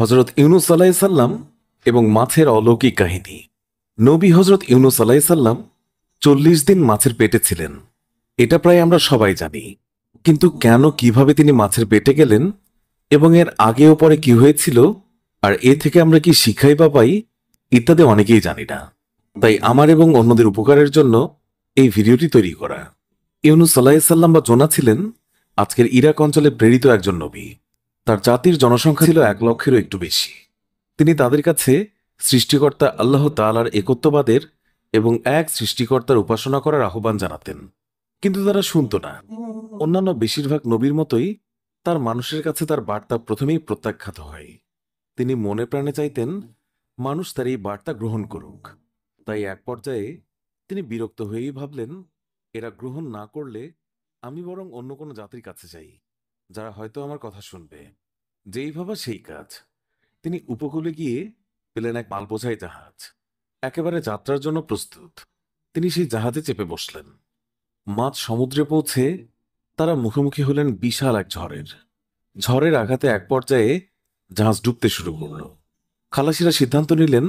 হজরত ইউনুস সাল্লাম এবং মাছের অলৌকিক কাহিনী নবী হজরত ইউনুস আলাইসাল্লাম চল্লিশ দিন মাছের পেটে ছিলেন এটা প্রায় আমরা সবাই জানি কিন্তু কেন কিভাবে তিনি মাছের পেটে গেলেন এবং এর আগে ও পরে কি হয়েছিল আর এ থেকে আমরা কি শিক্ষাই বা পাই ইত্যাদি অনেকেই জানি না তাই আমার এবং অন্যদের উপকারের জন্য এই ভিডিওটি তৈরি করা ইউনুস আলাইসাল্লাম বা জোনা ছিলেন আজকের ইরাক অঞ্চলে প্রেরিত একজন নবী তার জাতির জনসংখ্যা ছিল এক লক্ষেরও একটু বেশি তিনি তাদের কাছে সৃষ্টিকর্তা আল্লাহ তালার একত্ববাদের এবং এক সৃষ্টিকর্তার উপাসনা করার আহ্বান জানাতেন কিন্তু তারা শুনত না অন্যান্য বেশিরভাগ নবীর মতোই তার মানুষের কাছে তার বার্তা প্রথমেই প্রত্যাখ্যাত হয় তিনি মনে প্রাণে চাইতেন মানুষ তার এই বার্তা গ্রহণ করুক তাই এক পর্যায়ে তিনি বিরক্ত হয়েই ভাবলেন এরা গ্রহণ না করলে আমি বরং অন্য কোনো জাতির কাছে যাই যারা হয়তো আমার কথা শুনবে যেই ভাবা সেই কাজ তিনি উপকূলে গিয়ে পেলেন এক মালবোঝাই জাহাজ একেবারে যাত্রার জন্য প্রস্তুত তিনি সেই জাহাজে চেপে বসলেন মাছ সমুদ্রে পৌঁছে তারা মুখোমুখি হলেন বিশাল এক ঝড়ের ঝড়ের আঘাতে এক পর্যায়ে জাহাজ ডুবতে শুরু করল খালাসিরা সিদ্ধান্ত নিলেন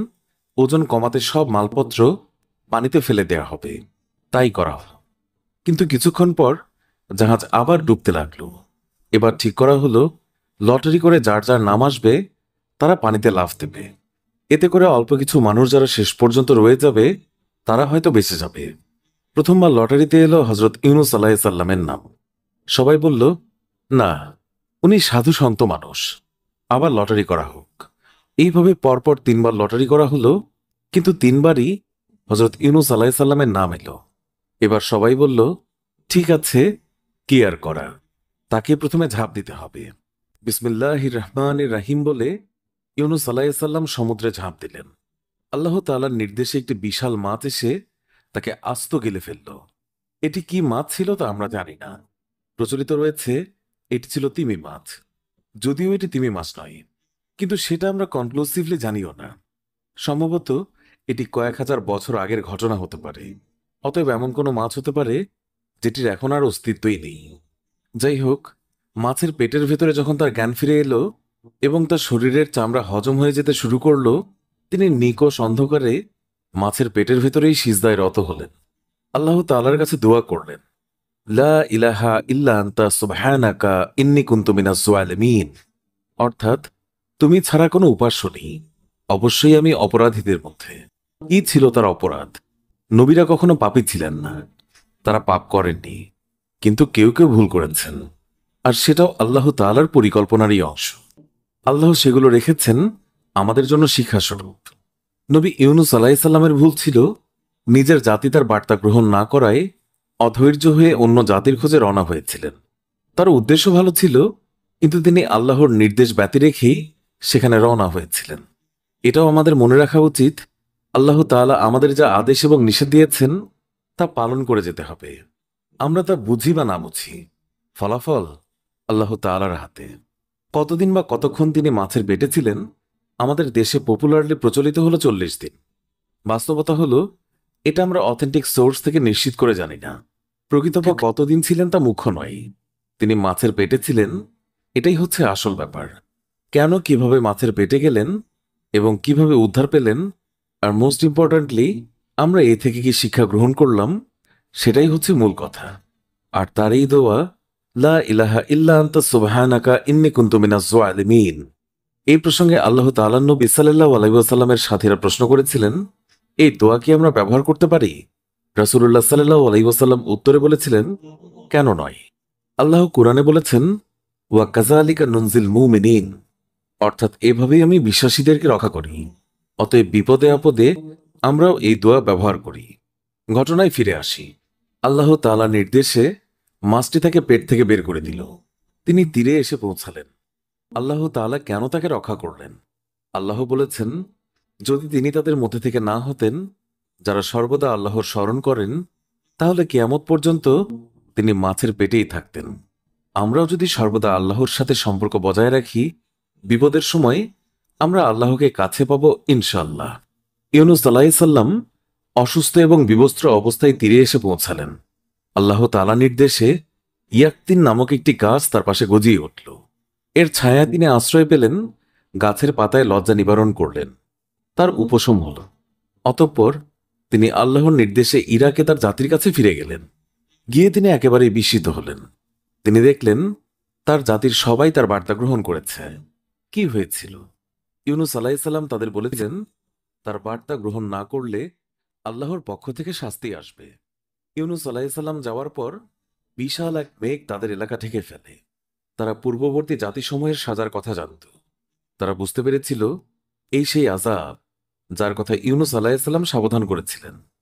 ওজন কমাতে সব মালপত্র পানিতে ফেলে দেয়া হবে তাই করা হল কিন্তু কিছুক্ষণ পর জাহাজ আবার ডুবতে লাগলো এবার ঠিক করা হলো লটারি করে যার যার নাম আসবে তারা পানিতে লাফ দেবে এতে করে অল্প কিছু মানুষ যারা শেষ পর্যন্ত রয়ে যাবে তারা হয়তো বেঁচে যাবে প্রথমবার লটারিতে এলো হজরত ইউনুস আল্লাহ সাল্লামের নাম সবাই বলল না উনি সাধু সন্ত মানুষ আবার লটারি করা হোক এইভাবে পরপর তিনবার লটারি করা হলো কিন্তু তিনবারই হজরত ইউনুস আল্লাহ সাল্লামের নাম এলো এবার সবাই বলল ঠিক আছে কি আর করা তাকে প্রথমে ঝাঁপ দিতে হবে বিসমিল্লাহ রহমান রাহিম বলে ইউনুস আলাইসাল্লাম সমুদ্রে ঝাঁপ দিলেন আল্লাহ তালার নির্দেশে একটি বিশাল মাছ এসে তাকে আস্ত গেলে ফেলল এটি কি মাছ ছিল তা আমরা জানি না প্রচলিত রয়েছে এটি ছিল তিমি মাছ যদিও এটি তিমি মাছ নয় কিন্তু সেটা আমরা কনক্লুসিভলি জানিও না সম্ভবত এটি কয়েক হাজার বছর আগের ঘটনা হতে পারে অতএব এমন কোনো মাছ হতে পারে যেটির এখন আর অস্তিত্বই নেই যাই হোক মাছের পেটের ভেতরে যখন তার জ্ঞান ফিরে এলো এবং তার শরীরের চামড়া হজম হয়ে যেতে শুরু করল তিনি নিকষ অন্ধকারে মাছের পেটের ভেতরেই সিজদায় রত হলেন আল্লাহ তালার কাছে দোয়া করলেন লা ইলাহা ইল্লা আন্তা সুবহানাকা ইন্নি কুন্তুমিনা সোয়ালমিন অর্থাৎ তুমি ছাড়া কোনো উপাস্য নেই অবশ্যই আমি অপরাধীদের মধ্যে কি ছিল তার অপরাধ নবীরা কখনো পাপী ছিলেন না তারা পাপ করেননি কিন্তু কেউ কেউ ভুল করেছেন আর সেটাও আল্লাহ তালার পরিকল্পনারই অংশ আল্লাহ সেগুলো রেখেছেন আমাদের জন্য শিক্ষাস্বরূপ নবী ইউনুস আলাহিসাল্লামের ভুল ছিল নিজের জাতি তার বার্তা গ্রহণ না করায় অধৈর্য হয়ে অন্য জাতির খোঁজে রওনা হয়েছিলেন তার উদ্দেশ্য ভালো ছিল কিন্তু তিনি আল্লাহর নির্দেশ ব্যতি রেখেই সেখানে রওনা হয়েছিলেন এটাও আমাদের মনে রাখা উচিত আল্লাহ তালা আমাদের যা আদেশ এবং নিষেধ দিয়েছেন তা পালন করে যেতে হবে আমরা তা বুঝি বা না বুঝি ফলাফল আল্লাহ তালার হাতে কতদিন বা কতক্ষণ তিনি মাছের বেটে ছিলেন আমাদের দেশে পপুলারলি প্রচলিত হলো চল্লিশ দিন বাস্তবতা হলো এটা আমরা অথেন্টিক সোর্স থেকে নিশ্চিত করে জানি না প্রকৃতপক্ষে হ্যাঁ। কতদিন ছিলেন তা মুখ্য নয় তিনি মাছের পেটে ছিলেন এটাই হচ্ছে আসল ব্যাপার কেন কিভাবে মাছের পেটে গেলেন এবং কিভাবে উদ্ধার পেলেন আর মোস্ট ইম্পর্ট্যান্টলি আমরা এ থেকে কি শিক্ষা গ্রহণ করলাম সেটাই হচ্ছে মূল কথা আর তার এই দোয়া লা ইলাহা ইল্লা আন্তা সুবহানাকা ইন্নি কুন্তু মিনাজ জালিমিন এই প্রসঙ্গে আল্লাহ তাআলার নবী সাল্লাল্লাহু আলাইহি ওয়াসাল্লামের সাথীরা প্রশ্ন করেছিলেন এই দোয়া কি আমরা ব্যবহার করতে পারি রাসূলুল্লাহ সাল্লাল্লাহু আলাইহি ওয়াসাল্লাম উত্তরে বলেছিলেন কেন নয় আল্লাহ কোরআনে বলেছেন ওয়া কাযালিকা নুনজিল মুমিনিন অর্থাৎ এভাবেই আমি বিশ্বাসীদেরকে রক্ষা করি অতএব বিপদে আপদে আমরাও এই দোয়া ব্যবহার করি ঘটনায় ফিরে আসি আল্লাহ তালা নির্দেশে মাছটি তাকে পেট থেকে বের করে দিল তিনি তীরে এসে পৌঁছালেন আল্লাহ তালা কেন তাকে রক্ষা করলেন আল্লাহ বলেছেন যদি তিনি তাদের মধ্যে থেকে না হতেন যারা সর্বদা আল্লাহর স্মরণ করেন তাহলে কেয়ামত পর্যন্ত তিনি মাছের পেটেই থাকতেন আমরাও যদি সর্বদা আল্লাহর সাথে সম্পর্ক বজায় রাখি বিপদের সময় আমরা আল্লাহকে কাছে পাব ইনশাল্লাহ ইউনুস আল্লাহ অসুস্থ এবং বিবস্ত্র অবস্থায় তীরে এসে পৌঁছালেন আল্লাহ তালা নির্দেশে ইয়াক্তিন নামক একটি গাছ তার পাশে গজিয়ে উঠল এর ছায়া তিনি আশ্রয় পেলেন গাছের পাতায় লজ্জা নিবারণ করলেন তার উপশম হল অতঃপর তিনি আল্লাহর নির্দেশে ইরাকে তার জাতির কাছে ফিরে গেলেন গিয়ে তিনি একেবারেই বিস্মিত হলেন তিনি দেখলেন তার জাতির সবাই তার বার্তা গ্রহণ করেছে কি হয়েছিল ইউনুস আলাহিসাল্লাম তাদের বলেছেন তার বার্তা গ্রহণ না করলে আল্লাহর পক্ষ থেকে শাস্তি আসবে ইউনুস আলাহিসাল্লাম যাওয়ার পর বিশাল এক মেঘ তাদের এলাকা ঢেকে ফেলে তারা পূর্ববর্তী জাতিসমূহের সাজার কথা জানত তারা বুঝতে পেরেছিল এই সেই আজাব যার কথা ইউনুস আলাহিসাল্লাম সাবধান করেছিলেন